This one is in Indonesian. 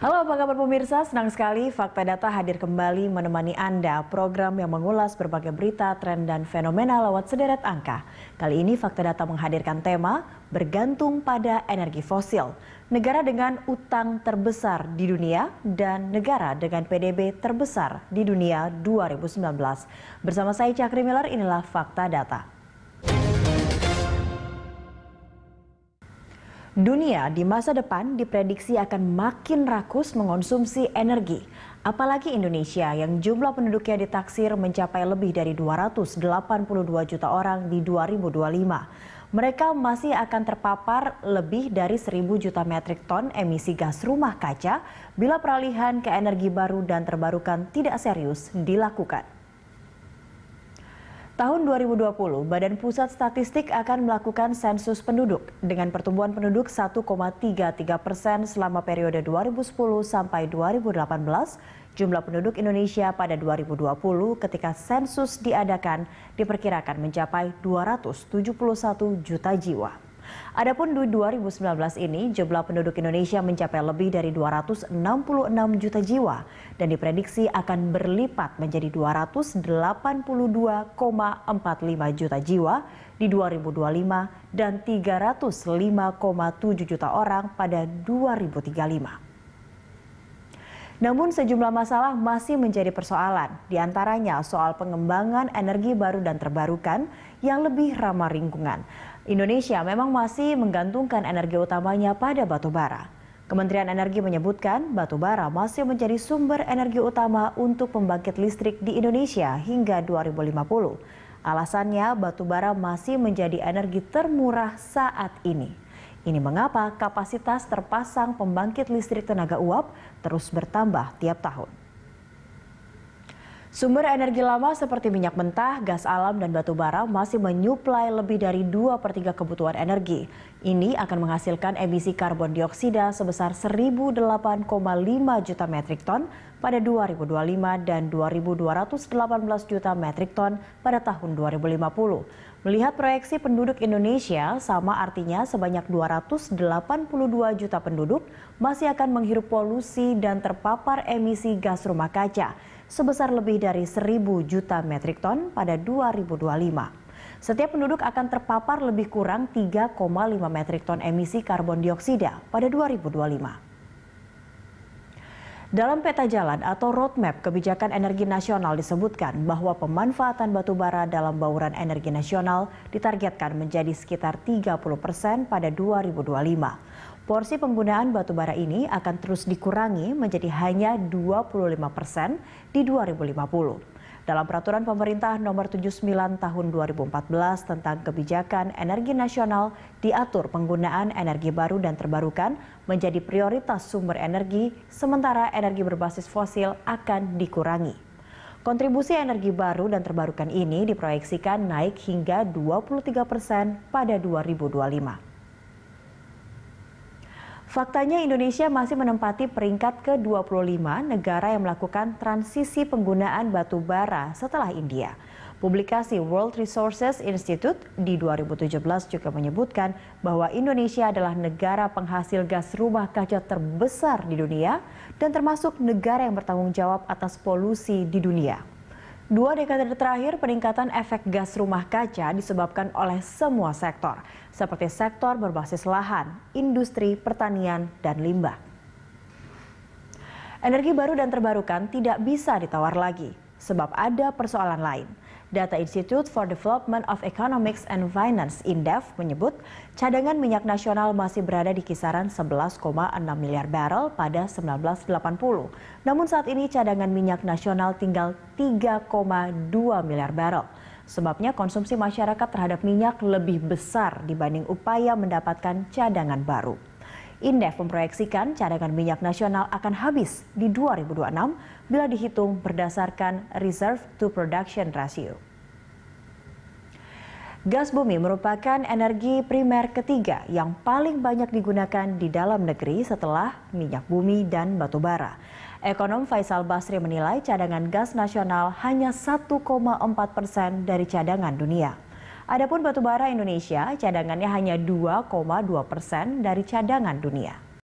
Halo apa kabar pemirsa, senang sekali Fakta Data hadir kembali menemani Anda program yang mengulas berbagai berita, tren, dan fenomena lewat sederet angka. Kali ini Fakta Data menghadirkan tema bergantung pada energi fosil, negara dengan utang terbesar di dunia dan negara dengan PDB terbesar di dunia 2019. Bersama saya Cakri Miller inilah Fakta Data. Dunia di masa depan diprediksi akan makin rakus mengonsumsi energi. Apalagi Indonesia yang jumlah penduduknya ditaksir mencapai lebih dari 282 juta orang di 2025. Mereka masih akan terpapar lebih dari 1000 juta metrik ton emisi gas rumah kaca bila peralihan ke energi baru dan terbarukan tidak serius dilakukan. Tahun 2020, Badan Pusat Statistik akan melakukan sensus penduduk dengan pertumbuhan penduduk 1,33 persen selama periode 2010 sampai 2018. Jumlah penduduk Indonesia pada 2020 ketika sensus diadakan diperkirakan mencapai 271 juta jiwa. Adapun di 2019 ini jumlah penduduk Indonesia mencapai lebih dari 266 juta jiwa dan diprediksi akan berlipat menjadi 282,45 juta jiwa di 2025 dan 305,7 juta orang pada 2035. Namun sejumlah masalah masih menjadi persoalan, diantaranya soal pengembangan energi baru dan terbarukan yang lebih ramah lingkungan. Indonesia memang masih menggantungkan energi utamanya pada batu bara. Kementerian Energi menyebutkan batu bara masih menjadi sumber energi utama untuk pembangkit listrik di Indonesia hingga 2050. Alasannya batu bara masih menjadi energi termurah saat ini. Ini mengapa kapasitas terpasang pembangkit listrik tenaga uap terus bertambah tiap tahun. Sumber energi lama seperti minyak mentah, gas alam, dan batu bara masih menyuplai lebih dari 2 per 3 kebutuhan energi. Ini akan menghasilkan emisi karbon dioksida sebesar 1.008,5 juta metrik ton pada 2025 dan 2.218 juta metrik ton pada tahun 2050. Melihat proyeksi penduduk Indonesia, sama artinya sebanyak 282 juta penduduk masih akan menghirup polusi dan terpapar emisi gas rumah kaca sebesar lebih dari 1.000 juta metrik ton pada 2025. Setiap penduduk akan terpapar lebih kurang 3,5 metrik ton emisi karbon dioksida pada 2025. Dalam peta jalan atau roadmap kebijakan energi nasional disebutkan bahwa pemanfaatan batubara dalam bauran energi nasional ditargetkan menjadi sekitar 30 persen pada 2025. Porsi penggunaan batubara ini akan terus dikurangi menjadi hanya 25 persen di 2050 dalam peraturan pemerintah nomor 79 tahun 2014 tentang kebijakan energi nasional diatur penggunaan energi baru dan terbarukan menjadi prioritas sumber energi sementara energi berbasis fosil akan dikurangi. Kontribusi energi baru dan terbarukan ini diproyeksikan naik hingga 23 persen pada 2025. Faktanya Indonesia masih menempati peringkat ke-25 negara yang melakukan transisi penggunaan batu bara setelah India. Publikasi World Resources Institute di 2017 juga menyebutkan bahwa Indonesia adalah negara penghasil gas rumah kaca terbesar di dunia dan termasuk negara yang bertanggung jawab atas polusi di dunia. Dua dekade terakhir, peningkatan efek gas rumah kaca disebabkan oleh semua sektor, seperti sektor berbasis lahan, industri, pertanian, dan limbah. Energi baru dan terbarukan tidak bisa ditawar lagi, sebab ada persoalan lain – Data Institute for Development of Economics and Finance (INDEF) menyebut cadangan minyak nasional masih berada di kisaran 11,6 miliar barrel pada 1980. Namun saat ini cadangan minyak nasional tinggal 3,2 miliar barrel. Sebabnya konsumsi masyarakat terhadap minyak lebih besar dibanding upaya mendapatkan cadangan baru. Indef memproyeksikan cadangan minyak nasional akan habis di 2026 bila dihitung berdasarkan reserve to production ratio. Gas bumi merupakan energi primer ketiga yang paling banyak digunakan di dalam negeri setelah minyak bumi dan batu bara. Ekonom Faisal Basri menilai cadangan gas nasional hanya 1,4 persen dari cadangan dunia. Adapun batubara Indonesia cadangannya hanya 2,2 persen dari cadangan dunia.